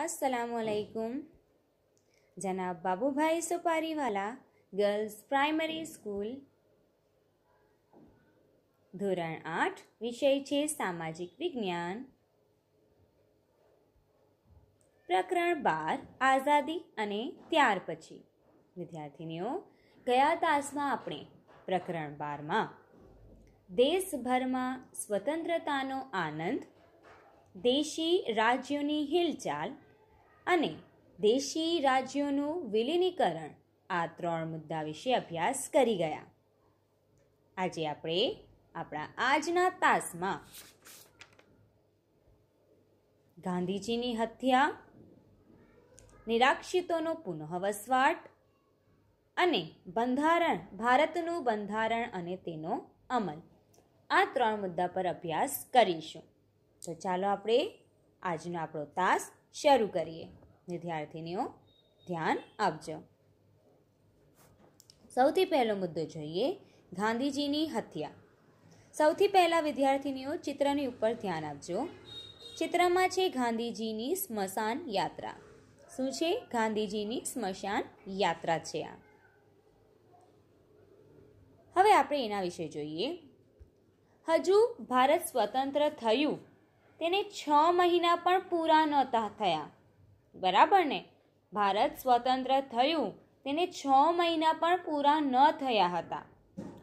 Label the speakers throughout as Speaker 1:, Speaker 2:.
Speaker 1: અસલામકુમ જનાબ Babubhai Supariwala girls primary school ધોરણ આઠ વિષય છે સામાજિક વિજ્ઞાન પ્રકરણ બાર આઝાદી અને ત્યાર પછી વિદ્યાર્થીનીઓ કયા તાસમાં આપણે પ્રકરણ બારમાં દેશભરમાં સ્વતંત્રતાનો આનંદ દેશી રાજ્યોની હિલચાલ અને દેશી રાજ્યોનું વિલીનીકરણ આ ત્રણ મુદ્દા વિશે અભ્યાસ કરી ગયા આજે આપણે આપણા આજના તાસમાં ગાંધીજીની હત્યા નિરાક્ષિતોનો પુનઃવસવાટ અને બંધારણ ભારતનું બંધારણ અને તેનો અમલ આ ત્રણ મુદ્દા પર અભ્યાસ કરીશું તો ચાલો આપણે આજનો આપણો તાસ શરૂ કરીએ વિદ્યાર્થીનીઓ ધ્યાન આપજો સૌથી પહેલો મુદ્દો જોઈએ ગાંધીજીની હત્યા સૌથી પહેલાં વિદ્યાર્થીનીઓ ચિત્રની ઉપર ધ્યાન આપજો ચિત્રમાં છે ગાંધીજીની સ્મશાન યાત્રા શું છે ગાંધીજીની સ્મશાન યાત્રા છે આ હવે આપણે એના વિશે જોઈએ હજુ ભારત સ્વતંત્ર થયું તેને છ મહિના પણ પૂરા નહોતા થયા બરાબર ને ભારત સ્વતંત્ર થયું તેને છ મહિના પણ પૂરા ન થયા હતા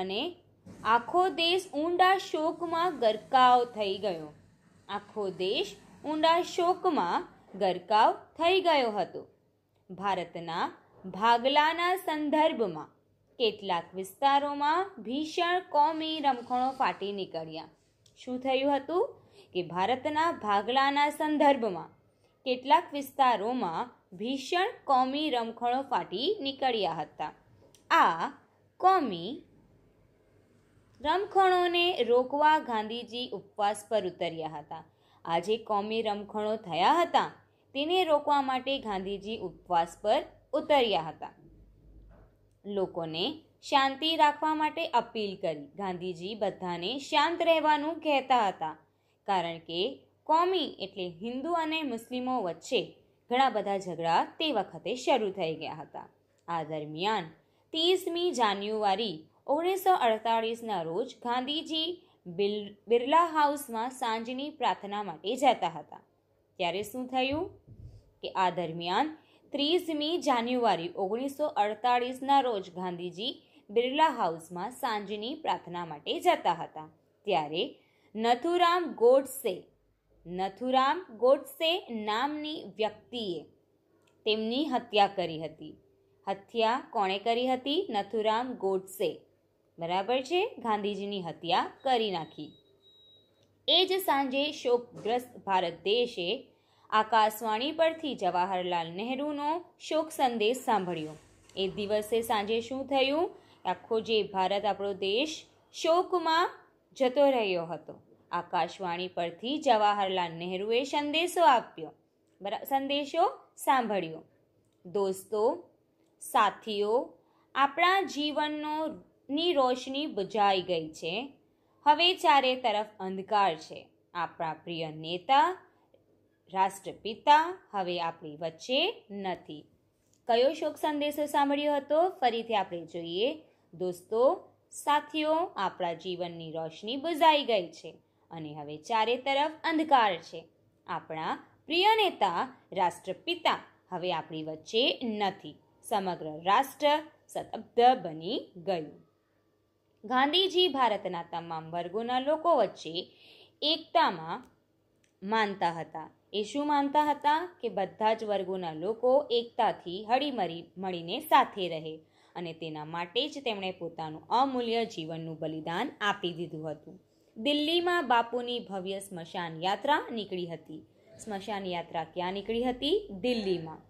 Speaker 1: અને આખો દેશ ઊંડા શોકમાં ગરકાવ થઈ ગયો આખો દેશ ઊંડા શોકમાં ગરકાવ થઈ ગયો હતો ભારતના ભાગલાના સંદર્ભમાં કેટલાક વિસ્તારોમાં ભીષણ કોમી રમખણો ફાટી નીકળ્યા શું થયું હતું કે ભારતના ભાગલાના સંદર્ભમાં કેટલાક વિસ્તારોમાં ભીષણ કોમી રમખણો ફાટી નીકળ્યા હતા આ કોમી રમખણોને રોકવા ગાંધીજી ઉપવાસ પર ઉતર્યા હતા આજે કોમી રમખણો થયા હતા તેને રોકવા માટે ગાંધીજી ઉપવાસ પર ઉતર્યા હતા લોકોને શાંતિ રાખવા માટે અપીલ કરી ગાંધીજી બધાને શાંત રહેવાનું કહેતા હતા કારણ કે કોમી એટલે હિન્દુ અને મુસ્લિમો વચ્ચે ઘણા બધા ઝઘડા તે વખતે શરૂ થઈ ગયા હતા આ દરમિયાન ત્રીસમી જાન્યુઆરી ઓગણીસો અડતાળીસના રોજ ગાંધીજી બિરલા હાઉસમાં સાંજની પ્રાર્થના માટે જતા હતા ત્યારે શું થયું કે આ દરમિયાન ત્રીસમી જાન્યુઆરી ઓગણીસો અડતાળીસના રોજ ગાંધીજી બિરલા હાઉસમાં સાંજની પ્રાર્થના માટે જતા હતા ત્યારે નથુરામ ગોડસે નથુરામ ગોડસે નામની વ્યક્તિએ તેમની હત્યા કરી હતી હત્યા કોણે કરી હતી નથુરામ ગોડસે બરાબર છે ગાંધીજીની હત્યા કરી નાખી એ જ સાંજે શોકગ્રસ્ત ભારત દેશે આકાશવાણી પરથી જવાહરલાલ નહેરુનો શોક સંદેશ સાંભળ્યો એ દિવસે સાંજે શું થયું આખો જે ભારત આપણો દેશ શોકમાં જતો રહ્યો હતો આકાશવાણી પરથી જવાહરલાલ નહેરુએ સંદેશો આપ્યો સંદેશો સાંભળ્યો દોસ્તો સાથીઓ આપણા જીવનનો ની રોશની બુજાઈ ગઈ છે હવે ચારે તરફ અંધકાર છે આપણા પ્રિય નેતા રાષ્ટ્રપિતા હવે આપણી વચ્ચે નથી કયો શોક સંદેશો સાંભળ્યો હતો ફરીથી આપણે જોઈએ દોસ્તો સાથીઓ આપણા જીવનની રોશની બુઝાઈ ગઈ છે અને હવે ચારે તરફ અંધકાર છે આપણા પ્રિય નેતા રાષ્ટ્રપિતા હવે આપણી વચ્ચે નથી સમગ્ર રાષ્ટ્ર સતબ્ધ બની ગયું ગાંધીજી ભારતના તમામ વર્ગોના લોકો વચ્ચે એકતામાં માનતા હતા એ શું માનતા હતા કે બધા જ વર્ગોના લોકો એકતાથી હળીમળી મળીને સાથે રહે અને તેના માટે જ તેમણે પોતાનું અમૂલ્ય જીવનનું બલિદાન આપી દીધું હતું દિલ્હીમાં બાપુની ભવ્ય સ્મશાન યાત્રા નીકળી હતી સ્મશાન યાત્રા ક્યાં નીકળી હતી દિલ્હીમાં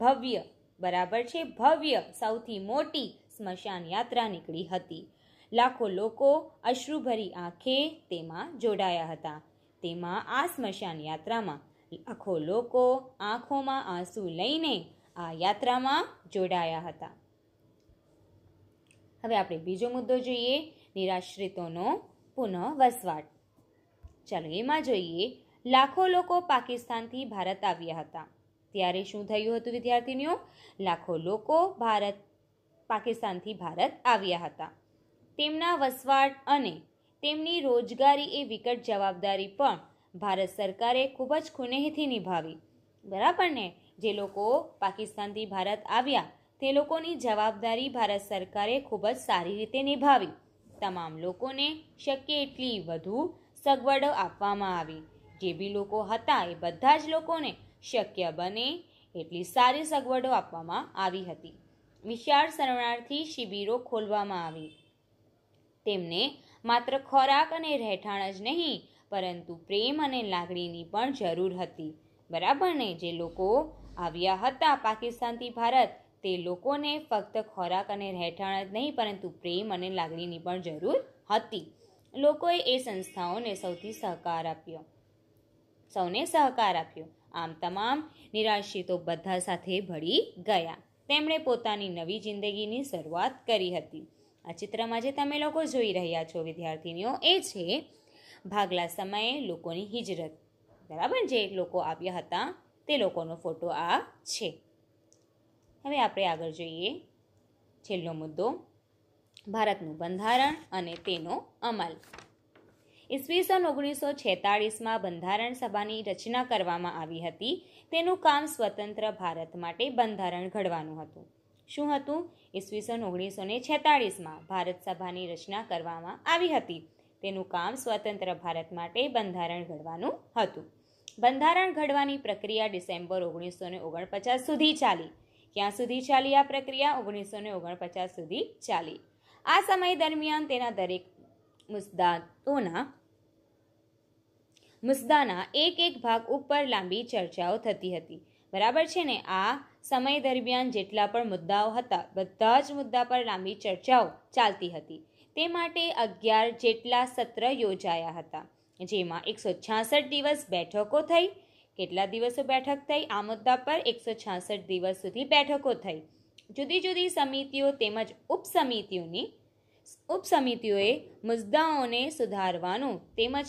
Speaker 1: ભવ્ય બરાબર છે ભવ્ય સૌથી મોટી સ્મશાન યાત્રા નીકળી હતી લાખો લોકો અશ્રુભરી આંખે તેમાં જોડાયા હતા તેમાં આ સ્મશાન યાત્રામાં લાખો લોકો આંખોમાં આંસુ લઈને આ યાત્રામાં જોડાયા હતા હવે આપણે બીજો મુદ્દો જોઈએ નિરાશ્રિતોનો પુનઃ વસવાટ ચાલો એમાં જોઈએ લાખો લોકો પાકિસ્તાનથી ભારત આવ્યા હતા ત્યારે શું થયું હતું વિદ્યાર્થીનીઓ લાખો લોકો ભારત પાકિસ્તાનથી ભારત આવ્યા હતા તેમના વસવાટ અને તેમની રોજગારી એ વિકટ જવાબદારી પણ ભારત સરકારે ખૂબ જ ખુનેહથી નિભાવી બરાબર ને જે લોકો પાકિસ્તાનથી ભારત આવ્યા તે લોકોની જવાબદારી ભારત સરકારે ખૂબ જ સારી રીતે નિભાવી તમામ લોકોને શક્ય એટલી વધુ સગવડો આપવામાં આવી જે બી લોકો હતા એ બધા જ લોકોને શક્ય બને એટલી સારી સગવડો આપવામાં આવી હતી વિશાળ શરણાર્થી શિબિરો ખોલવામાં આવી તેમને માત્ર ખોરાક અને રહેઠાણ જ નહીં પરંતુ પ્રેમ અને લાગણીની પણ જરૂર હતી બરાબર ને જે લોકો આવ્યા હતા પાકિસ્તાનથી ભારત તે લોકોને ફક્ત ખોરાક અને રહેઠાણ જ નહીં પરંતુ પ્રેમ અને લાગણીની પણ જરૂર હતી લોકોએ એ સંસ્થાઓને સૌથી સહકાર આપ્યો સૌને સહકાર આપ્યો આમ તમામ નિરાશ્રિતો બધા સાથે ભળી ગયા તેમણે પોતાની નવી જિંદગીની શરૂઆત કરી હતી આ ચિત્રમાં જે તમે લોકો જોઈ રહ્યા છો વિદ્યાર્થીનીઓ એ છે ભાગલા સમયે લોકોની હિજરત બરાબર જે લોકો આવ્યા હતા તે લોકોનો ફોટો આ છે હવે આપણે આગળ જોઈએ છેલ્લો મુદ્દો ભારતનું બંધારણ અને તેનો અમલ ઈસવીસન ઓગણીસો છેતાળીસમાં બંધારણ સભાની રચના કરવામાં આવી હતી તેનું કામ સ્વતંત્ર ભારત માટે બંધારણ ઘડવાનું હતું શું હતું ઈસવીસન ઓગણીસો ને છેતાળીસમાં ભારત સભાની રચના કરવામાં આવી હતી તેનું કામ સ્વતંત્ર ભારત માટે બંધારણ ઘડવાનું હતું બંધારણ ઘડવાની પ્રક્રિયા ડિસેમ્બર ઓગણીસો ઓગણપચાસ સુધી ચાલી ક્યાં સુધી ચાલી આ પ્રક્રિયા ઓગણીસો ને ઓગણપચાસ સુધી ચાલી આ સમય દરમિયાન તેના દરેક મુસ્દાઓના મુસ્દાના એક એક ભાગ ઉપર લાંબી ચર્ચાઓ થતી હતી બરાબર છે ને આ સમય દરમિયાન જેટલા પણ મુદ્દાઓ હતા બધા જ મુદ્દા પર લાંબી ચર્ચાઓ ચાલતી હતી તે માટે અગિયાર જેટલા સત્ર યોજાયા હતા જેમાં એકસો છાસઠ દિવસ બેઠકો થઈ કેટલા દિવસો બેઠક થઈ આ મુદ્દા પર એકસો છાસઠ દિવસ સુધી બેઠકો થઈ જુદી જુદી સમિતિઓ તેમજ ઉપસમિતિઓની ઉપસમિતિઓએ મુદ્દાઓને સુધારવાનું તેમજ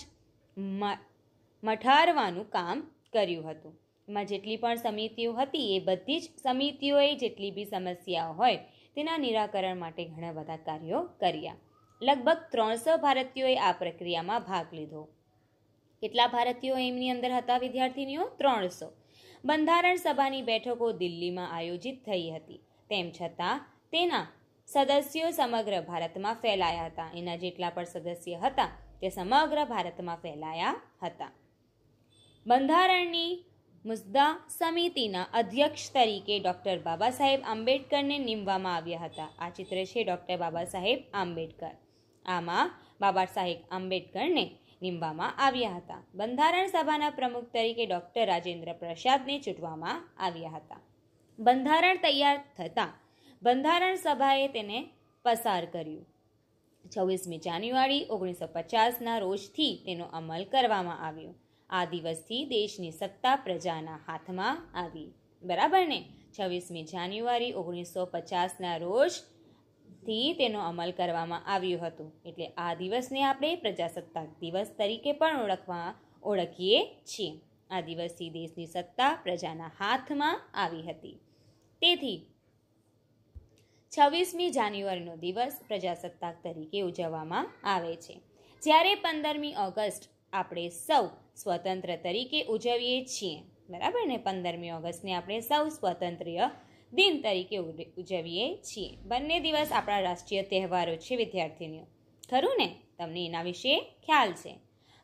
Speaker 1: મઠારવાનું કામ કર્યું હતું એમાં જેટલી પણ સમિતિઓ હતી એ બધી જ સમિતિઓએ જેટલી બી સમસ્યાઓ હોય તેના નિરાકરણ માટે ઘણા બધા કાર્યો કર્યા લગભગ ત્રણસો ભારતીયોએ આ પ્રક્રિયામાં ભાગ લીધો કેટલા ભારતીયો એમની અંદર હતા વિદ્યાર્થીનીઓ ત્રણસો બંધારણ સભાની બેઠકો દિલ્હીમાં આયોજિત થઈ હતી તેમ છતાં તેના સદસ્યો સમગ્ર ભારતમાં ફેલાયા હતા એના જેટલા પણ સદસ્ય હતા તે સમગ્ર ભારતમાં ફેલાયા હતા બંધારણની મુદ્દા સમિતિના અધ્યક્ષ તરીકે ડૉક્ટર બાબા સાહેબ આંબેડકરને નીમવામાં આવ્યા હતા આ ચિત્ર છે ડૉક્ટર બાબા સાહેબ આંબેડકર આમાં બાબા સાહેબ આંબેડકરને નીમવામાં આવ્યા હતા બંધારણ સભાના પ્રમુખ તરીકે ડૉક્ટર રાજેન્દ્ર પ્રસાદને ચૂંટવામાં આવ્યા હતા બંધારણ તૈયાર થતાં બંધારણ સભાએ તેને પસાર કર્યું છવ્વીસમી જાન્યુઆરી ઓગણીસો પચાસના રોજથી તેનો અમલ કરવામાં આવ્યો આ દિવસથી દેશની સત્તા પ્રજાના હાથમાં આવી બરાબર ને છવ્વીસમી જાન્યુઆરી ઓગણીસો પચાસના રોજ થી તેનો અમલ કરવામાં આવ્યો હતો એટલે આ દિવસને આપણે પ્રજાસત્તાક દિવસ તરીકે પણ ઓળખવા ઓળખીએ છીએ આ દિવસથી દેશની સત્તા પ્રજાના હાથમાં આવી હતી તેથી છવ્વીસમી જાન્યુઆરીનો દિવસ પ્રજાસત્તાક તરીકે ઉજવવામાં આવે છે જ્યારે પંદરમી ઓગસ્ટ આપણે સૌ સ્વતંત્ર તરીકે ઉજવીએ છીએ બરાબર ને પંદરમી ઓગસ્ટને આપણે સૌ સ્વતંત્ર દિન તરીકે ઉજવીએ છીએ બંને દિવસ આપણા રાષ્ટ્રીય તહેવારો છે વિદ્યાર્થીનીઓ ખરું ને તમને એના વિશે ખ્યાલ છે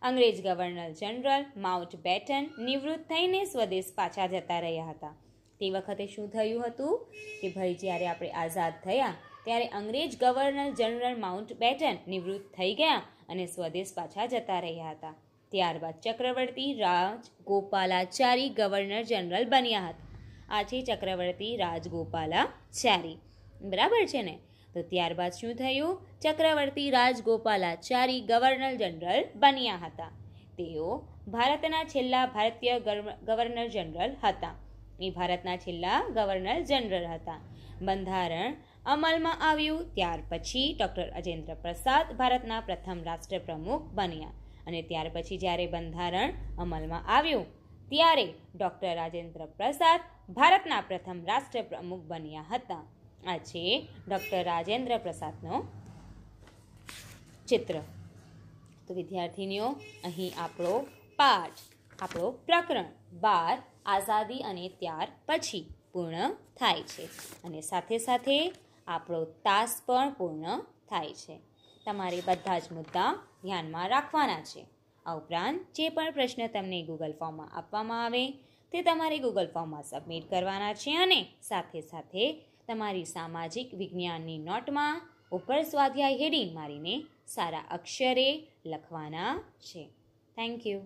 Speaker 1: અંગ્રેજ ગવર્નર જનરલ માઉન્ટ બેટન નિવૃત્ત થઈને સ્વદેશ પાછા જતા રહ્યા હતા તે વખતે શું થયું હતું કે ભાઈ જ્યારે આપણે આઝાદ થયા ત્યારે અંગ્રેજ ગવર્નર જનરલ માઉન્ટ બેટન નિવૃત્ત થઈ ગયા અને સ્વદેશ પાછા જતા રહ્યા હતા ત્યારબાદ ચક્રવર્તી રાજ ગોપાલાચારી ગવર્નર જનરલ બન્યા હતા આ છે ચક્રવર્તી રાજગોપાલાચારી બરાબર છે ને તો ત્યારબાદ શું થયું ચક્રવર્તી રાજગોપાલાચારી ગવર્નર જનરલ બન્યા હતા તેઓ ભારતના છેલ્લા ભારતીય ગવર્નર જનરલ હતા એ ભારતના છેલ્લા ગવર્નર જનરલ હતા બંધારણ અમલમાં આવ્યું ત્યાર પછી ડૉક્ટર અજેન્દ્ર પ્રસાદ ભારતના પ્રથમ રાષ્ટ્રપ્રમુખ બન્યા અને ત્યાર પછી જ્યારે બંધારણ અમલમાં આવ્યું ત્યારે ડૉક્ટર રાજેન્દ્ર પ્રસાદ ભારતના પ્રથમ રાષ્ટ્ર પ્રમુખ બન્યા હતા આ છે ડૉક્ટર રાજેન્દ્ર પ્રસાદનો ચિત્ર તો વિદ્યાર્થીનીઓ અહીં આપણો પાઠ આપણો પ્રકરણ બાર આઝાદી અને ત્યાર પછી પૂર્ણ થાય છે અને સાથે સાથે આપણો તાસ પણ પૂર્ણ થાય છે તમારે બધા જ મુદ્દા ધ્યાનમાં રાખવાના છે આ ઉપરાંત જે પણ પ્રશ્ન તમને ગૂગલ ફોર્મમાં આપવામાં આવે તે તમારે ગૂગલ ફોર્મમાં સબમિટ કરવાના છે અને સાથે સાથે તમારી સામાજિક વિજ્ઞાનની નોટમાં ઉપર સ્વાધ્યાય હેડિંગ મારીને સારા અક્ષરે લખવાના છે થેન્ક યુ